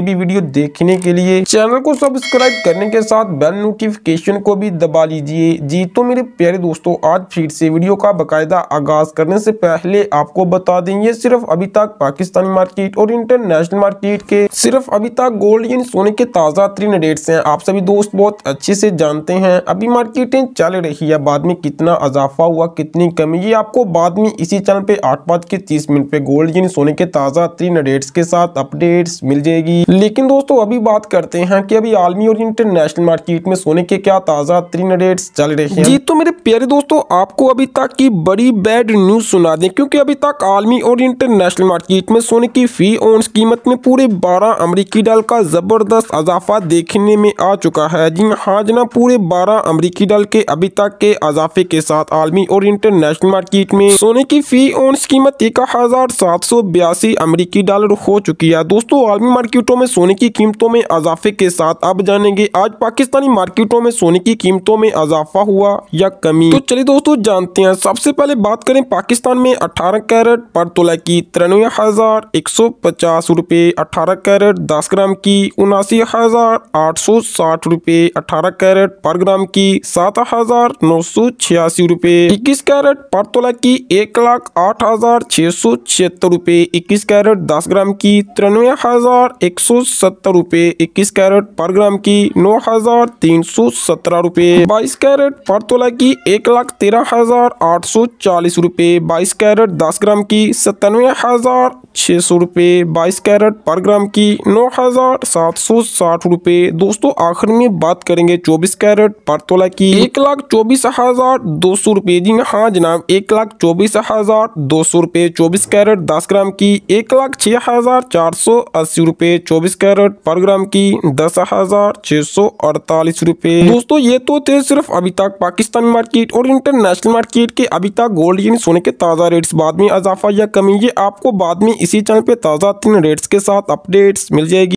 आगे भी वीडियो देखने के लिए चैनल को सब्सक्राइब करने के साथ बेल नोटिफिकेशन को भी दबा लीजिए जी तो मेरे प्यारे दोस्तों आज फिर से वीडियो का बाकायदा आगाज करने से पहले आपको बता दें ये सिर्फ अभी तक पाकिस्तानी मार्केट और इंटरनेशनल मार्केट के सिर्फ अभी तक गोल्ड यानी सोने के ताज़ा तीन रेट्स हैं आप सभी दोस्त बहुत अच्छे से जानते हैं अभी मार्केटें चल रही है बाद में कितना इजाफा हुआ कितनी कमी ये आपको बाद में इसी चैनल पे आठ पाँच के तीस मिनट पे गोल्ड यानी सोने के ताज़ा तीन रेट्स के साथ अपडेट्स मिल जाएगी लेकिन दोस्तों अभी बात करते हैं कि अभी आलमी और इंटरनेशनल मार्केट में सोने के क्या ताज़ा तरीन रेट चल रहे हैं जी तो मेरे प्यारे दोस्तों आपको अभी तक की बड़ी बैड न्यूज़ सुना दें क्योंकि अभी तक आलमी और इंटरनेशनल मार्केट में सोने की फी ओन कीमत में पूरे बारह अमरीकी डॉल का ज़बरदस्त अजाफा देखने में आ चुका है जी हाँ जना पूरे बारह अमरीकी डॉल के अभी तक के अजाफे के साथ आलमी और इंटरनेशनल मार्केट में सोने की फी ओन कीमत एक हज़ार सात सौ बयासी अमरीकी डॉलर हो चुकी है दोस्तों आलमी मार्केटों में सोने की कीमतों में इजाफे के साथ अब जानेंगे आज पाकिस्तानी मार्केटों में सोने की कीमतों में इजाफा हुआ या कमी तो चलिए दोस्तों जानते हैं सबसे पहले बात करें पाकिस्तान में अठारह कैरेट पर तोला की तिरानवे हजार एक सौ पचास रूपए अठारह कैरेट दस ग्राम की उनासी हजार आठ सौ साठ रूपए अठारह कैरेट पर ग्राम की सात हजार नौ सौ छियासी रूपए इक्कीस कैरेट पर तोला की एक लाख आठ हजार छह सौ छिहत्तर रूपए इक्कीस कैरेट दस ग्राम की तिरानवे हजार एक सौ सौ सत्तर रूपए इक्कीस कैरेट पर ग्राम की नौ हजार तीन सौ सत्रह रूपए बाईस कैरेट पर तोला की एक लाख तेरह हजार आठ सौ चालीस रूपए बाईस कैरेट दस ग्राम की सत्तानवे हजार छह सौ रूपए बाईस कैरेट पर ग्राम की नौ हजार सात सौ साठ रूपए दोस्तों आखिर में बात करेंगे चौबीस कैरेट पर तोला की एक लाख चौबीस हजार दो सौ रूपए जी हाँ जनाब एक लाख चौबीस हजार दो सौ रूपए चौबीस कैरेट दस ग्राम की एक लाख छह हजार चार सौ अस्सी चौबीस चौबीस कैरेट पर ग्राम की दस हजार छह सौ अड़तालीस रूपए दोस्तों ये तो थे सिर्फ अभी तक पाकिस्तानी मार्केट और इंटरनेशनल मार्केट के अभी तक गोल्ड यानी सोने के ताज़ा रेट्स बाद में इजाफा या कमी ये आपको बाद में इसी चैनल पे ताज़ा तीन रेट्स के साथ अपडेट्स मिल जाएगी